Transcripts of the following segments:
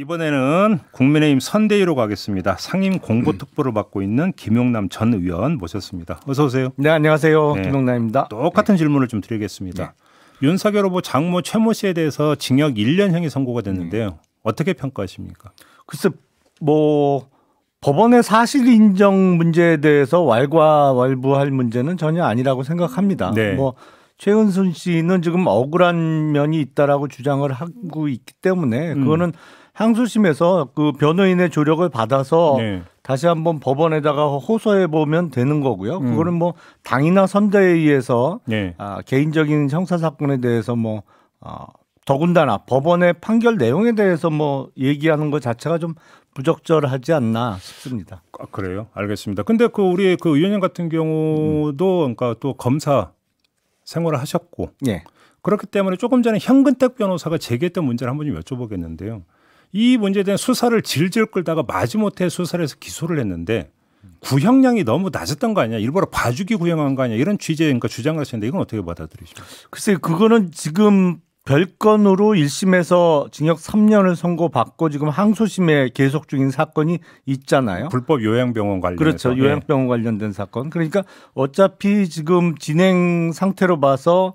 이번에는 국민의힘 선대위로 가겠습니다. 상임 공보특보를 맡고 있는 김용남 전 의원 모셨습니다. 어서 오세요. 네, 안녕하세요. 네. 김용남입니다. 똑같은 네. 질문을 좀 드리겠습니다. 네. 윤석열 후보 장모 최모 씨에 대해서 징역 1년형이 선고가 됐는데요. 네. 어떻게 평가하십니까? 글쎄 뭐 법원의 사실 인정 문제에 대해서 왈과왈부할 문제는 전혀 아니라고 생각합니다. 네. 뭐 최은순 씨는 지금 억울한 면이 있다라고 주장을 하고 있기 때문에 그거는 음. 항소심에서 그 변호인의 조력을 받아서 네. 다시 한번 법원에다가 호소해 보면 되는 거고요. 음. 그거는 뭐 당이나 선대에 의해서 네. 아, 개인적인 형사 사건에 대해서 뭐 어, 더군다나 법원의 판결 내용에 대해서 뭐 얘기하는 것 자체가 좀 부적절하지 않나 싶습니다. 아, 그래요? 알겠습니다. 근데 그 우리 그 의원님 같은 경우도 음. 그러니까 또 검사 생활을 하셨고 네. 그렇기 때문에 조금 전에 현근택 변호사가 제기했던 문제를 한번 좀 여쭤보겠는데요. 이 문제에 대한 수사를 질질 끌다가 마지못해 수사를 해서 기소를 했는데 구형량이 너무 낮았던 거 아니냐 일부러 봐주기 구형한 거 아니냐 이런 취지의 그러니까 주장을 하시는데 이건 어떻게 받아들이십니까? 글쎄 그거는 지금 별건으로 1심에서 징역 3년을 선고받고 지금 항소심에 계속 중인 사건이 있잖아요. 불법 요양병원 관련 그렇죠. 예. 요양병원 관련된 사건. 그러니까 어차피 지금 진행 상태로 봐서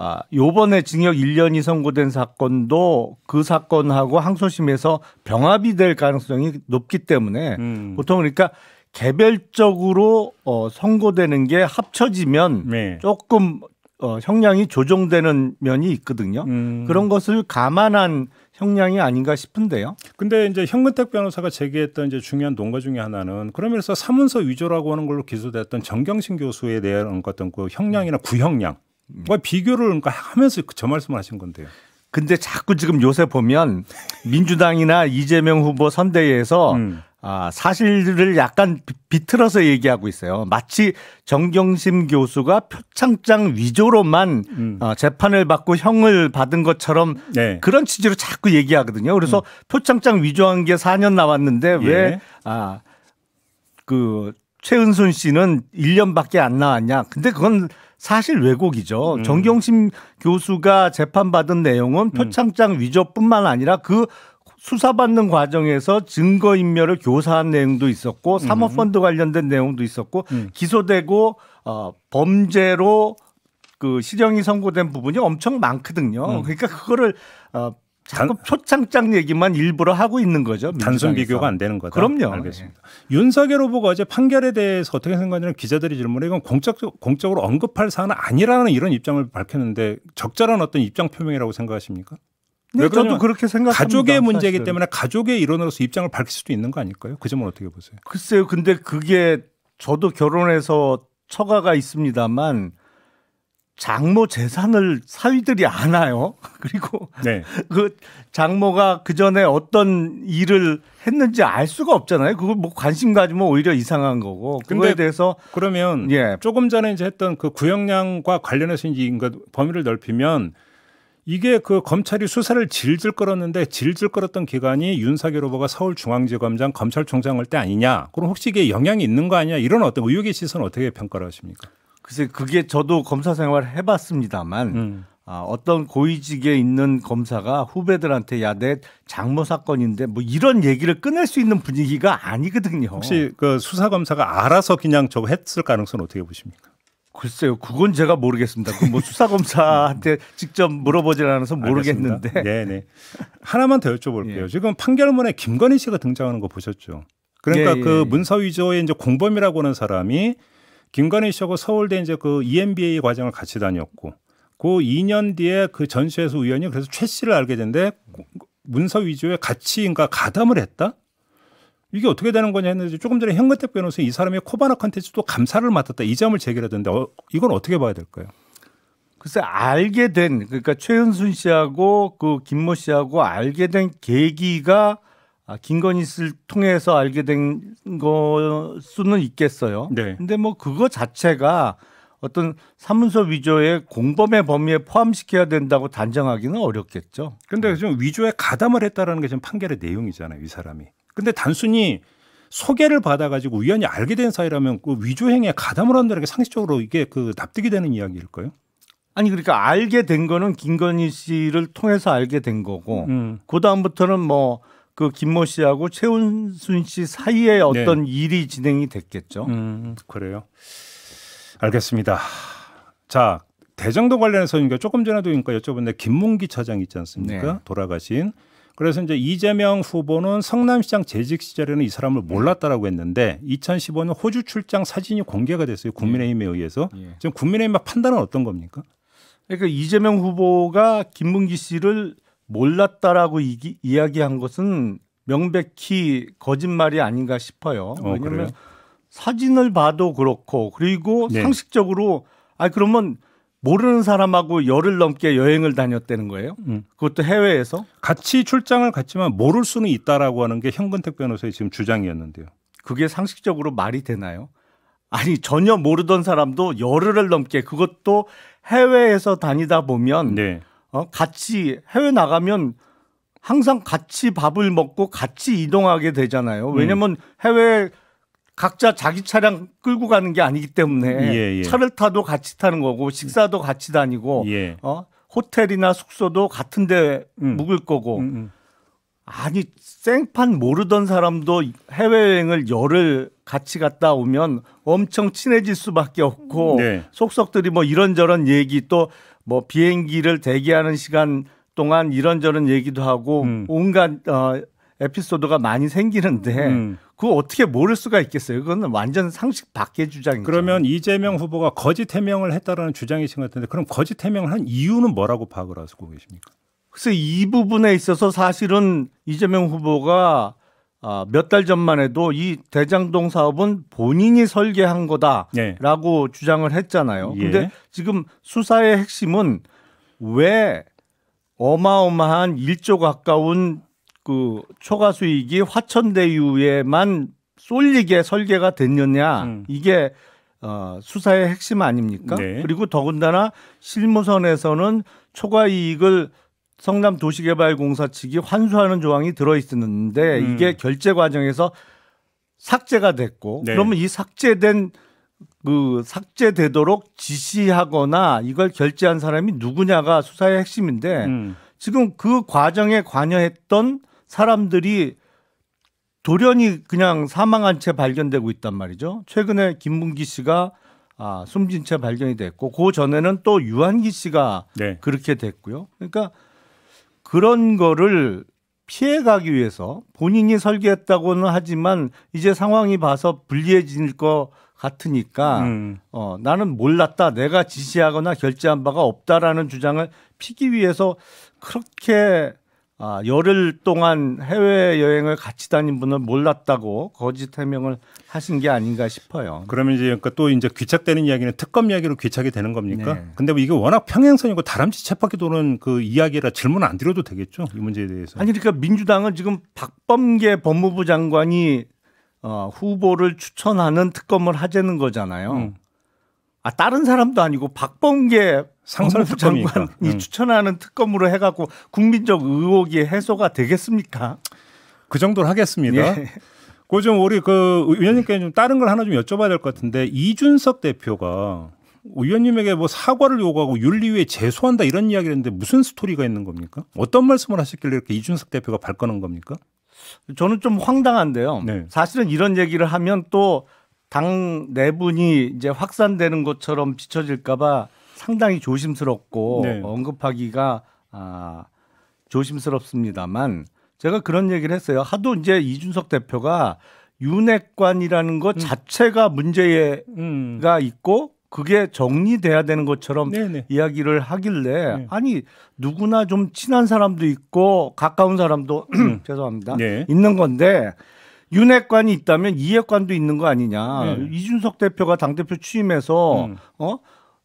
아, 요번에 징역 1년이 선고된 사건도 그 사건하고 항소심에서 병합이 될 가능성이 높기 때문에 음. 보통 그러니까 개별적으로 어, 선고되는 게 합쳐지면 네. 조금 어, 형량이 조정되는 면이 있거든요. 음. 그런 것을 감안한 형량이 아닌가 싶은데요. 근데 이제 현근택 변호사가 제기했던 이제 중요한 논거 중의 하나는 그러면서 사문서 위조라고 하는 걸로 기소됐던 정경심 교수에 대한 어떤 그 형량이나 구형량 뭐 비교를 그러니까 하면서 그 저 말씀을 하신 건데요. 근데 자꾸 지금 요새 보면 민주당이나 이재명 후보 선대위에서 음. 아, 사실을 약간 비틀어서 얘기하고 있어요. 마치 정경심 교수가 표창장 위조로만 음. 어, 재판을 받고 형을 받은 것처럼 네. 그런 취지로 자꾸 얘기하거든요. 그래서 음. 표창장 위조한 게 4년 나왔는데 왜 예. 아, 그 최은순 씨는 1년밖에 안 나왔냐. 근데 그건 사실 왜곡이죠. 음. 정경심 교수가 재판받은 내용은 음. 표창장 위조뿐만 아니라 그 수사받는 과정에서 증거인멸을 교사한 내용도 있었고 음. 사모펀드 관련된 내용도 있었고 음. 기소되고 어, 범죄로 그 실형이 선고된 부분이 엄청 많거든요. 음. 그러니까 그거를 어, 자꾸 단, 표창장 얘기만 일부러 하고 있는 거죠. 민주당에서. 단순 비교가 안 되는 거다. 그럼요. 알겠습니다. 예. 윤석열 후보가 어제 판결에 대해서 어떻게 생각하냐면 기자들이 질문에 이건 공적, 공적으로 언급할 사안은 아니라는 이런 입장을 밝혔는데 적절한 어떤 입장 표명이라고 생각하십니까? 네, 저도 그렇게 생각합니다. 가족의 문제이기 사실은. 때문에 가족의 일원으로서 입장을 밝힐 수도 있는 거 아닐까요? 그 점은 어떻게 보세요? 글쎄요. 근데 그게 저도 결혼해서 처가가 있습니다만 장모 재산을 사위들이 안아요. 그리고 네. 그 장모가 그 전에 어떤 일을 했는지 알 수가 없잖아요. 그걸 뭐 관심 가지면 오히려 이상한 거고. 그거에 대해서 그러면 예. 조금 전에 이제 했던 그 구형량과 관련해서 이제 범위를 넓히면 이게 그 검찰이 수사를 질질 끌었는데 질질 끌었던 기간이 윤석열 후보가 서울중앙지검장 검찰총장을 때 아니냐? 그럼 혹시 이게 영향이 있는 거 아니냐? 이런 어떤 의혹의 시선 어떻게 평가를 하십니까? 글쎄 그게 저도 검사 생활 해봤습니다만 음. 아, 어떤 고위직에 있는 검사가 후배들한테 야 내 장모 사건인데 뭐 이런 얘기를 끊을 수 있는 분위기가 아니거든요. 혹시 그 수사 검사가 알아서 그냥 저거 했을 가능성은 어떻게 보십니까? 글쎄요, 그건 제가 모르겠습니다. 뭐 수사 검사한테 음. 직접 물어보질 않아서 모르겠는데. 네네. 네. 하나만 더 여쭤볼게요. 예. 지금 판결문에 김건희 씨가 등장하는 거 보셨죠? 그러니까 예, 예, 그 예. 문서 위조의 이제 공범이라고 하는 사람이 김관희 씨하고 서울대 이제 그 EMBA 과정을 같이 다녔고 그 2년 뒤에 그 전시회에서 우연히 그래서 최 씨를 알게 된데 문서 위주의 같이 인가 가담을 했다? 이게 어떻게 되는 거냐 했는데 조금 전에 현근택 변호사 이 사람이 코바나 컨텐츠도 감사를 맡았다 이 점을 제기하던데 어, 이건 어떻게 봐야 될까요? 글쎄 알게 된 그러니까 최은순 씨하고 그 김모 씨하고 알게 된 계기가 아, 김건희 씨를 통해서 알게 된 거 수는 있겠어요. 네. 근데 뭐 그거 자체가 어떤 사문서 위조의 공범의 범위에 포함시켜야 된다고 단정하기는 어렵겠죠. 근데 지금 네. 위조에 가담을 했다라는 게 지금 판결의 내용이잖아요, 이 사람이. 근데 단순히 소개를 받아가지고 우연히 알게 된 사이라면 그 위조 행위에 가담을 한다는 게 상식적으로 이게 그 납득이 되는 이야기일까요? 아니 그러니까 알게 된 거는 김건희 씨를 통해서 알게 된 거고 음. 그 다음부터는 뭐그 김모 씨하고 최은순 씨 사이에 네. 어떤 네. 일이 진행이 됐겠죠. 음, 그래요. 알겠습니다. 자, 대장도 관련해서 그러니까 조금 전에도 그러니까 여쭤봤는데 김문기 차장 있지 않습니까? 네. 돌아가신. 그래서 이제 이재명 후보는 성남시장 재직 시절에는 이 사람을 몰랐다라고 했는데 2015년 호주 출장 사진이 공개가 됐어요. 국민의힘에 예. 의해서. 예. 지금 국민의힘 판단은 어떤 겁니까? 그러니까 이재명 후보가 김문기 씨를 몰랐다라고 이기, 이야기한 것은 명백히 거짓말이 아닌가 싶어요. 어, 왜냐하면 그 사진을 봐도 그렇고 그리고 네. 상식적으로 아 그러면 모르는 사람하고 열흘 넘게 여행을 다녔다는 거예요. 음. 그것도 해외에서 같이 출장을 갔지만 모를 수는 있다라고 하는 게 현근택 변호사의 지금 주장이었는데요. 그게 상식적으로 말이 되나요? 아니 전혀 모르던 사람도 열흘을 넘게 그것도 해외에서 다니다 보면 네. 어, 같이 해외 나가면 항상 같이 밥을 먹고 같이 이동하게 되잖아요. 음. 왜냐면 음. 해외 각자 자기 차량 끌고 가는 게 아니기 때문에 예, 예. 차를 타도 같이 타는 거고 식사도 같이 다니고 예. 어? 호텔이나 숙소도 같은데 음. 묵을 거고 음, 음, 아니 생판 모르던 사람도 해외여행을 열흘 같이 갔다 오면 엄청 친해질 수밖에 없고 네. 속속들이 뭐 이런저런 얘기 또뭐 비행기를 대기하는 시간 동안 이런저런 얘기도 하고 음. 온갖 어, 에피소드가 많이 생기는데 음. 그거 어떻게 모를 수가 있겠어요? 그건 완전 상식 밖의 주장이죠. 그러면 이재명 후보가 거짓 해명을 했다라는 주장이신 것 같은데 그럼 거짓 해명을 한 이유는 뭐라고 파악을 하시고 계십니까? 그래서 이 부분에 있어서 사실은 이재명 후보가 아, 어, 몇달 전만 해도 이 대장동 사업은 본인이 설계한 거다라고 네. 주장을 했잖아요. 예. 근데 지금 수사의 핵심은 왜 어마어마한 1조 가까운 그 초과 수익이 화천대유에만 쏠리게 설계가 됐느냐 음. 이게 어, 수사의 핵심 아닙니까? 네. 그리고 더군다나 실무선에서는 초과 이익을 성남 도시개발공사 측이 환수하는 조항이 들어 있었는데 음. 이게 결제 과정에서 삭제가 됐고 네. 그러면 이 삭제된 그 삭제되도록 지시하거나 이걸 결제한 사람이 누구냐가 수사의 핵심인데 음. 지금 그 과정에 관여했던 사람들이 돌연히 그냥 사망한 채 발견되고 있단 말이죠. 최근에 김문기 씨가 아, 숨진 채 발견이 됐고 그 전에는 또 유한기 씨가 네. 그렇게 됐고요. 그러니까 그런 거를 피해가기 위해서 본인이 설계했다고는 하지만 이제 상황이 봐서 불리해질 것 같으니까 음. 어, 나는 몰랐다. 내가 지시하거나 결제한 바가 없다라는 주장을 피기 위해서 그렇게 아, 열흘 동안 해외 여행을 같이 다닌 분을 몰랐다고 거짓 해명을 하신 게 아닌가 싶어요. 그러면 이제 그러니까 또 이제 귀착되는 이야기는 특검 이야기로 귀착이 되는 겁니까? 네. 근데 뭐 이게 워낙 평행선이고 다람쥐 채바퀴 도는 그 이야기라 질문 안 드려도 되겠죠? 이 문제에 대해서. 아니 그러니까 민주당은 지금 박범계 법무부 장관이 어, 후보를 추천하는 특검을 하자는 거잖아요. 음. 아 다른 사람도 아니고 박범계 상설부 장관이 음. 추천하는 특검으로 해갖고 국민적 의혹이 해소가 되겠습니까? 그정도로 하겠습니다. 예. 그좀 우리 그 위원님께 좀 다른 걸 하나 좀 여쭤봐야 될 것 같은데 이준석 대표가 위원님에게 뭐 사과를 요구하고 윤리위에 제소한다 이런 이야기를 했는데 무슨 스토리가 있는 겁니까? 어떤 말씀을 하셨길래 이렇게 이준석 대표가 발끈한 겁니까? 저는 좀 황당한데요. 네. 사실은 이런 얘기를 하면 또당 내분이 이제 확산되는 것처럼 비춰질까봐 상당히 조심스럽고 네. 언급하기가 아, 조심스럽습니다만 제가 그런 얘기를 했어요. 하도 이제 이준석 대표가 윤핵관이라는 것 음. 자체가 문제가 음. 있고 그게 정리돼야 되는 것처럼 네네. 네. 이야기를 하길래 네. 아니 누구나 좀 친한 사람도 있고 가까운 사람도 죄송합니다 네. 있는 건데 윤핵관이 있다면 이핵관도 있는 거 아니냐. 음. 이준석 대표가 당대표 취임해서 음. 어?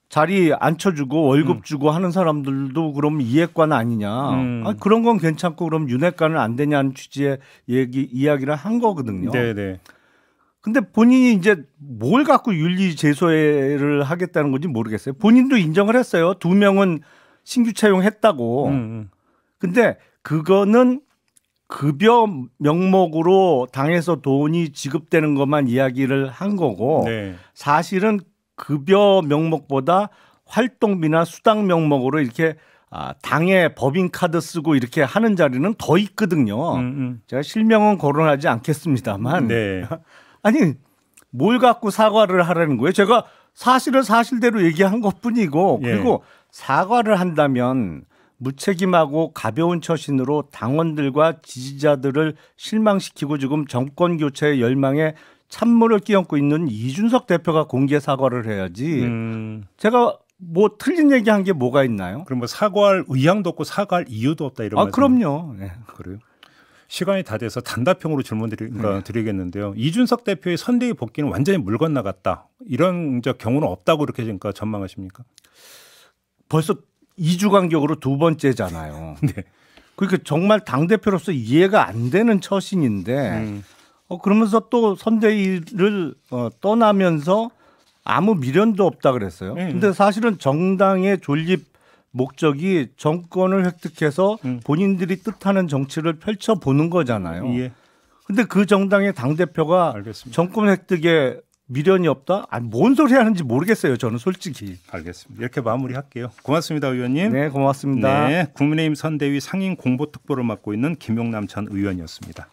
자리 앉혀주고 월급 음. 주고 하는 사람들도 그럼 이핵관 아니냐. 음. 아, 그런 건 괜찮고 그럼 윤핵관은 안 되냐는 취지의 얘기, 이야기를 한 거거든요. 네네. 네. 근데 본인이 이제 뭘 갖고 윤리 제소를 하겠다는 건지 모르겠어요. 본인도 인정을 했어요. 두 명은 신규 채용했다고. 음. 음. 근데 그거는 급여 명목으로 당에서 돈이 지급되는 것만 이야기를 한 거고 네. 사실은 급여 명목보다 활동비나 수당 명목으로 이렇게 아, 당의 법인카드 쓰고 이렇게 하는 자리는 더 있거든요. 음, 음. 제가 실명은 거론하지 않겠습니다만. 네. 아니, 뭘 갖고 사과를 하라는 거예요? 제가 사실은 사실대로 얘기한 것 뿐이고, 예. 그리고 예. 사과를 한다면 무책임하고 가벼운 처신으로 당원들과 지지자들을 실망시키고 지금 정권 교체의 열망에 찬물을 끼얹고 있는 이준석 대표가 공개 사과를 해야지. 음. 제가 뭐 틀린 얘기한 게 뭐가 있나요? 그럼 뭐 사과할 의향도 없고 사과할 이유도 없다 이런 아, 그럼요. 네. 그래요. 시간이 다 돼서 단답형으로 질문 드리, 그러니까 네. 드리겠는데요. 이준석 대표의 선대위 복귀는 완전히 물 건너갔다. 이런 경우는 없다고 그렇게 지금 전망하십니까? 벌써 2주 간격으로 두 번째잖아요. 네. 그러니까 정말 당 대표로서 이해가 안 되는 처신인데 음. 어, 그러면서 또 선대위를 어, 떠나면서 아무 미련도 없다 그랬어요. 음. 근데 사실은 정당의 존립 목적이 정권을 획득해서 음. 본인들이 뜻하는 정치를 펼쳐 보는 거잖아요. 예. 근데 그 정당의 당 대표가 정권 획득에 미련이 없다? 아니, 뭔 소리 하는지 모르겠어요. 저는 솔직히. 알겠습니다. 이렇게 마무리할게요. 고맙습니다, 의원님. 네, 고맙습니다. 네, 국민의힘 선대위 상임 공보특보를 맡고 있는 김용남 전 의원이었습니다.